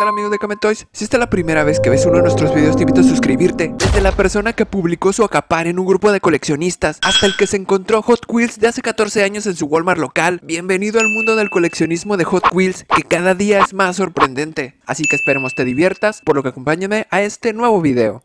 tal amigos de Comentoys? Si esta es la primera vez que ves uno de nuestros videos te invito a suscribirte Desde la persona que publicó su acapar en un grupo de coleccionistas Hasta el que se encontró Hot Wheels de hace 14 años en su Walmart local Bienvenido al mundo del coleccionismo de Hot Wheels que cada día es más sorprendente Así que esperemos te diviertas, por lo que acompáñame a este nuevo video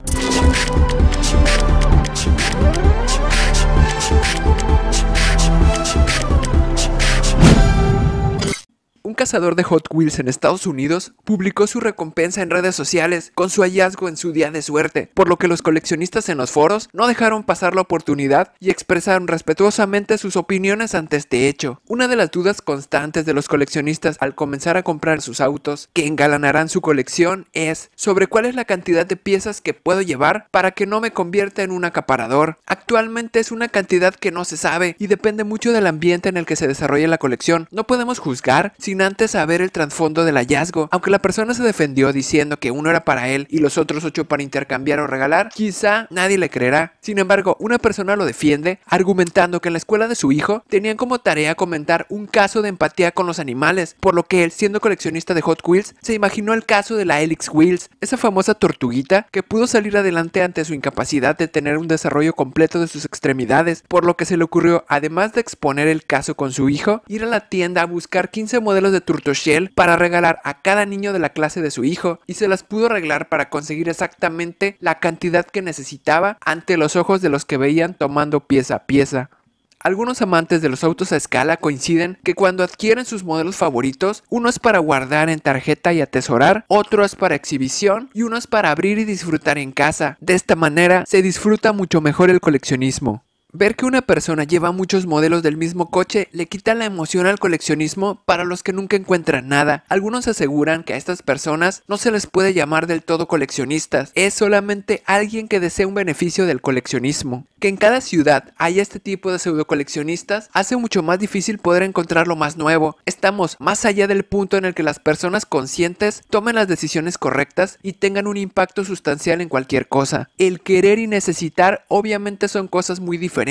cazador de Hot Wheels en Estados Unidos publicó su recompensa en redes sociales con su hallazgo en su día de suerte, por lo que los coleccionistas en los foros no dejaron pasar la oportunidad y expresaron respetuosamente sus opiniones ante este hecho. Una de las dudas constantes de los coleccionistas al comenzar a comprar sus autos que engalanarán su colección es sobre cuál es la cantidad de piezas que puedo llevar para que no me convierta en un acaparador. Actualmente es una cantidad que no se sabe y depende mucho del ambiente en el que se desarrolle la colección. No podemos juzgar sin antes saber el trasfondo del hallazgo. Aunque la persona se defendió diciendo que uno era para él y los otros ocho para intercambiar o regalar, quizá nadie le creerá. Sin embargo, una persona lo defiende argumentando que en la escuela de su hijo tenían como tarea comentar un caso de empatía con los animales, por lo que él, siendo coleccionista de Hot Wheels, se imaginó el caso de la Helix Wheels, esa famosa tortuguita que pudo salir adelante ante su incapacidad de tener un desarrollo completo de sus extremidades, por lo que se le ocurrió, además de exponer el caso con su hijo, ir a la tienda a buscar 15 modelos de Turtoshell para regalar a cada niño de la clase de su hijo y se las pudo arreglar para conseguir exactamente la cantidad que necesitaba ante los ojos de los que veían tomando pieza a pieza. Algunos amantes de los autos a escala coinciden que cuando adquieren sus modelos favoritos, uno es para guardar en tarjeta y atesorar, otro es para exhibición y uno es para abrir y disfrutar en casa. De esta manera se disfruta mucho mejor el coleccionismo. Ver que una persona lleva muchos modelos del mismo coche le quita la emoción al coleccionismo para los que nunca encuentran nada. Algunos aseguran que a estas personas no se les puede llamar del todo coleccionistas, es solamente alguien que desea un beneficio del coleccionismo. Que en cada ciudad haya este tipo de pseudo coleccionistas hace mucho más difícil poder encontrar lo más nuevo. Estamos más allá del punto en el que las personas conscientes tomen las decisiones correctas y tengan un impacto sustancial en cualquier cosa. El querer y necesitar obviamente son cosas muy diferentes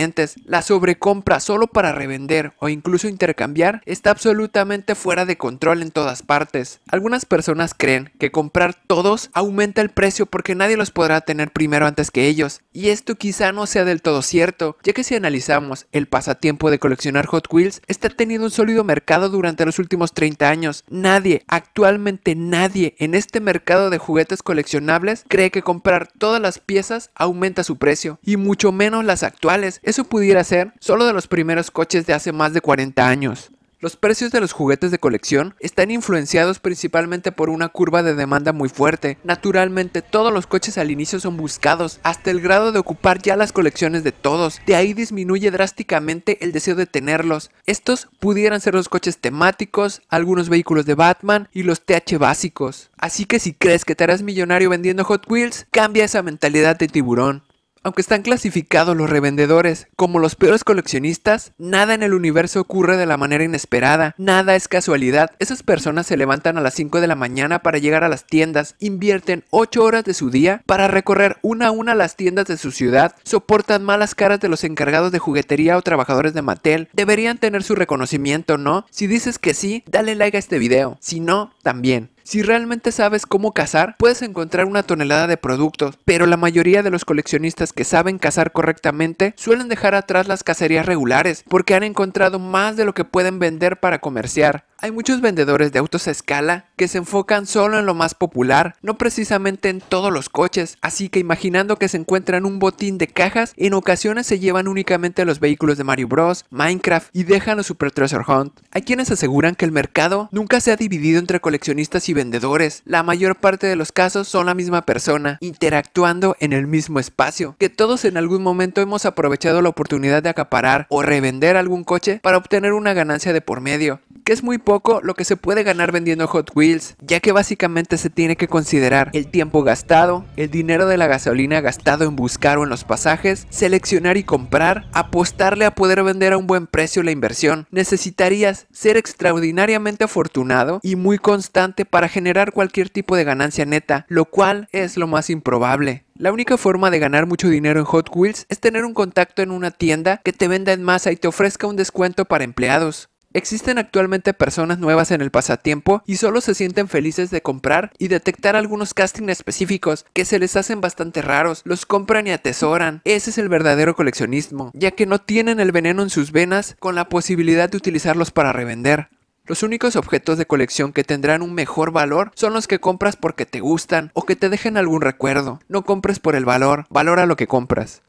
la sobrecompra solo para revender o incluso intercambiar está absolutamente fuera de control en todas partes. Algunas personas creen que comprar todos aumenta el precio porque nadie los podrá tener primero antes que ellos. Y esto quizá no sea del todo cierto, ya que si analizamos el pasatiempo de coleccionar Hot Wheels, está teniendo un sólido mercado durante los últimos 30 años. Nadie, actualmente nadie en este mercado de juguetes coleccionables cree que comprar todas las piezas aumenta su precio, y mucho menos las actuales, eso pudiera ser solo de los primeros coches de hace más de 40 años. Los precios de los juguetes de colección están influenciados principalmente por una curva de demanda muy fuerte. Naturalmente, todos los coches al inicio son buscados, hasta el grado de ocupar ya las colecciones de todos. De ahí disminuye drásticamente el deseo de tenerlos. Estos pudieran ser los coches temáticos, algunos vehículos de Batman y los TH básicos. Así que si crees que te harás millonario vendiendo Hot Wheels, cambia esa mentalidad de tiburón. Aunque están clasificados los revendedores como los peores coleccionistas, nada en el universo ocurre de la manera inesperada, nada es casualidad. Esas personas se levantan a las 5 de la mañana para llegar a las tiendas, invierten 8 horas de su día para recorrer una a una las tiendas de su ciudad, soportan malas caras de los encargados de juguetería o trabajadores de Mattel, deberían tener su reconocimiento, ¿no? Si dices que sí, dale like a este video, si no, también. Si realmente sabes cómo cazar, puedes encontrar una tonelada de productos, pero la mayoría de los coleccionistas que saben cazar correctamente suelen dejar atrás las cacerías regulares porque han encontrado más de lo que pueden vender para comerciar. Hay muchos vendedores de autos a escala que se enfocan solo en lo más popular, no precisamente en todos los coches, así que imaginando que se encuentran un botín de cajas, en ocasiones se llevan únicamente los vehículos de Mario Bros, Minecraft y dejan los Super Treasure Hunt. Hay quienes aseguran que el mercado nunca se ha dividido entre coleccionistas y vendedores, la mayor parte de los casos son la misma persona, interactuando en el mismo espacio, que todos en algún momento hemos aprovechado la oportunidad de acaparar o revender algún coche para obtener una ganancia de por medio que es muy poco lo que se puede ganar vendiendo Hot Wheels, ya que básicamente se tiene que considerar el tiempo gastado, el dinero de la gasolina gastado en buscar o en los pasajes, seleccionar y comprar, apostarle a poder vender a un buen precio la inversión, necesitarías ser extraordinariamente afortunado y muy constante para generar cualquier tipo de ganancia neta, lo cual es lo más improbable. La única forma de ganar mucho dinero en Hot Wheels es tener un contacto en una tienda que te venda en masa y te ofrezca un descuento para empleados. Existen actualmente personas nuevas en el pasatiempo y solo se sienten felices de comprar y detectar algunos castings específicos que se les hacen bastante raros, los compran y atesoran. Ese es el verdadero coleccionismo, ya que no tienen el veneno en sus venas con la posibilidad de utilizarlos para revender. Los únicos objetos de colección que tendrán un mejor valor son los que compras porque te gustan o que te dejen algún recuerdo. No compres por el valor, valora lo que compras.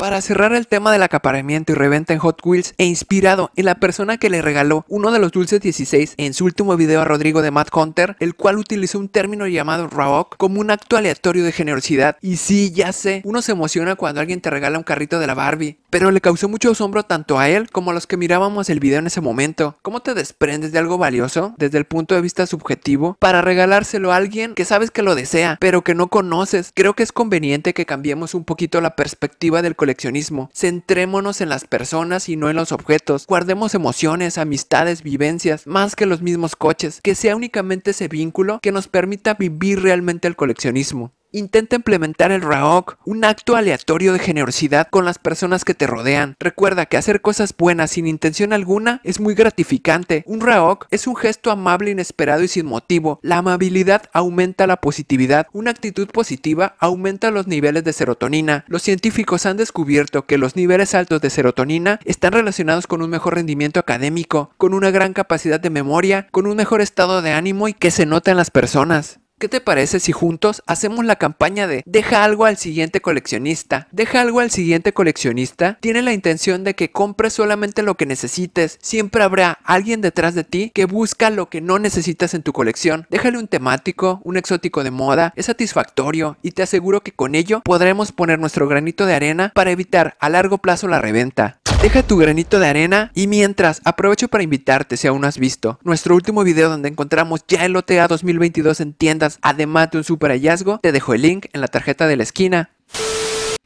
Para cerrar el tema del acaparamiento y reventa en Hot Wheels e inspirado en la persona que le regaló uno de los dulces 16 en su último video a Rodrigo de Matt Hunter, el cual utilizó un término llamado Raok como un acto aleatorio de generosidad. Y sí, ya sé, uno se emociona cuando alguien te regala un carrito de la Barbie, pero le causó mucho asombro tanto a él como a los que mirábamos el video en ese momento. ¿Cómo te desprendes de algo valioso desde el punto de vista subjetivo para regalárselo a alguien que sabes que lo desea, pero que no conoces? Creo que es conveniente que cambiemos un poquito la perspectiva del colectivo coleccionismo. Centrémonos en las personas y no en los objetos. Guardemos emociones, amistades, vivencias, más que los mismos coches. Que sea únicamente ese vínculo que nos permita vivir realmente el coleccionismo. Intenta implementar el RAOC, un acto aleatorio de generosidad con las personas que te rodean. Recuerda que hacer cosas buenas sin intención alguna es muy gratificante. Un RAOC es un gesto amable, inesperado y sin motivo. La amabilidad aumenta la positividad. Una actitud positiva aumenta los niveles de serotonina. Los científicos han descubierto que los niveles altos de serotonina están relacionados con un mejor rendimiento académico, con una gran capacidad de memoria, con un mejor estado de ánimo y que se nota en las personas. ¿Qué te parece si juntos hacemos la campaña de deja algo al siguiente coleccionista? Deja algo al siguiente coleccionista tiene la intención de que compres solamente lo que necesites. Siempre habrá alguien detrás de ti que busca lo que no necesitas en tu colección. Déjale un temático, un exótico de moda, es satisfactorio y te aseguro que con ello podremos poner nuestro granito de arena para evitar a largo plazo la reventa. Deja tu granito de arena y mientras aprovecho para invitarte si aún no has visto nuestro último video donde encontramos ya el OTA 2022 en tiendas además de un super hallazgo, te dejo el link en la tarjeta de la esquina.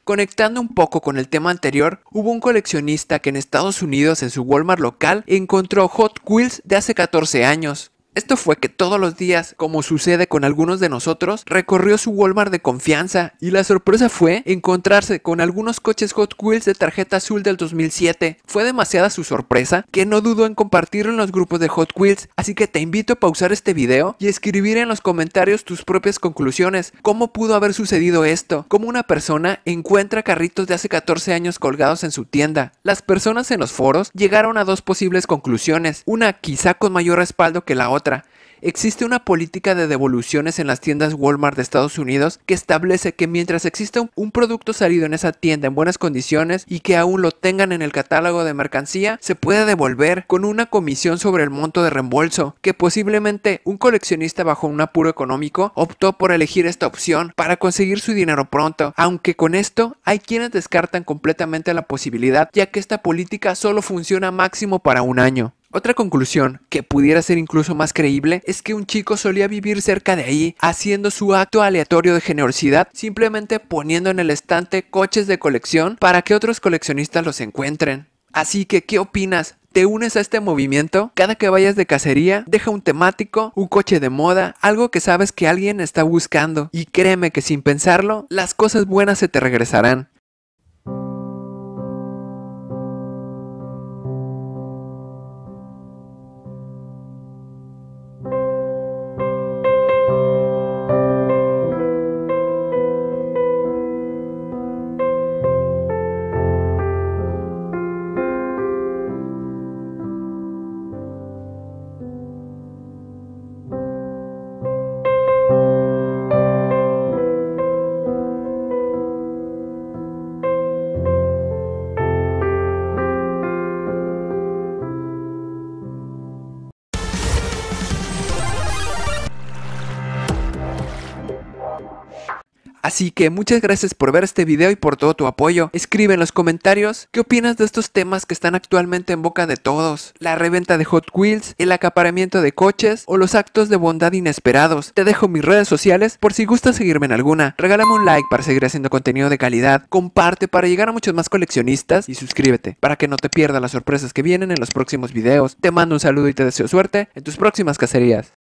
Conectando un poco con el tema anterior, hubo un coleccionista que en Estados Unidos en su Walmart local encontró Hot Wheels de hace 14 años. Esto fue que todos los días, como sucede con algunos de nosotros, recorrió su Walmart de confianza y la sorpresa fue encontrarse con algunos coches Hot Wheels de tarjeta azul del 2007. Fue demasiada su sorpresa que no dudó en compartirlo en los grupos de Hot Wheels, así que te invito a pausar este video y escribir en los comentarios tus propias conclusiones, cómo pudo haber sucedido esto, cómo una persona encuentra carritos de hace 14 años colgados en su tienda. Las personas en los foros llegaron a dos posibles conclusiones, una quizá con mayor respaldo que la otra, otra, existe una política de devoluciones en las tiendas Walmart de Estados Unidos que establece que mientras exista un producto salido en esa tienda en buenas condiciones y que aún lo tengan en el catálogo de mercancía, se puede devolver con una comisión sobre el monto de reembolso, que posiblemente un coleccionista bajo un apuro económico optó por elegir esta opción para conseguir su dinero pronto, aunque con esto hay quienes descartan completamente la posibilidad ya que esta política solo funciona máximo para un año. Otra conclusión, que pudiera ser incluso más creíble, es que un chico solía vivir cerca de ahí, haciendo su acto aleatorio de generosidad, simplemente poniendo en el estante coches de colección para que otros coleccionistas los encuentren. Así que, ¿qué opinas? ¿Te unes a este movimiento? Cada que vayas de cacería, deja un temático, un coche de moda, algo que sabes que alguien está buscando. Y créeme que sin pensarlo, las cosas buenas se te regresarán. Así que muchas gracias por ver este video y por todo tu apoyo. Escribe en los comentarios qué opinas de estos temas que están actualmente en boca de todos. La reventa de Hot Wheels, el acaparamiento de coches o los actos de bondad inesperados. Te dejo mis redes sociales por si gustas seguirme en alguna. Regálame un like para seguir haciendo contenido de calidad. Comparte para llegar a muchos más coleccionistas y suscríbete para que no te pierdas las sorpresas que vienen en los próximos videos. Te mando un saludo y te deseo suerte en tus próximas cacerías.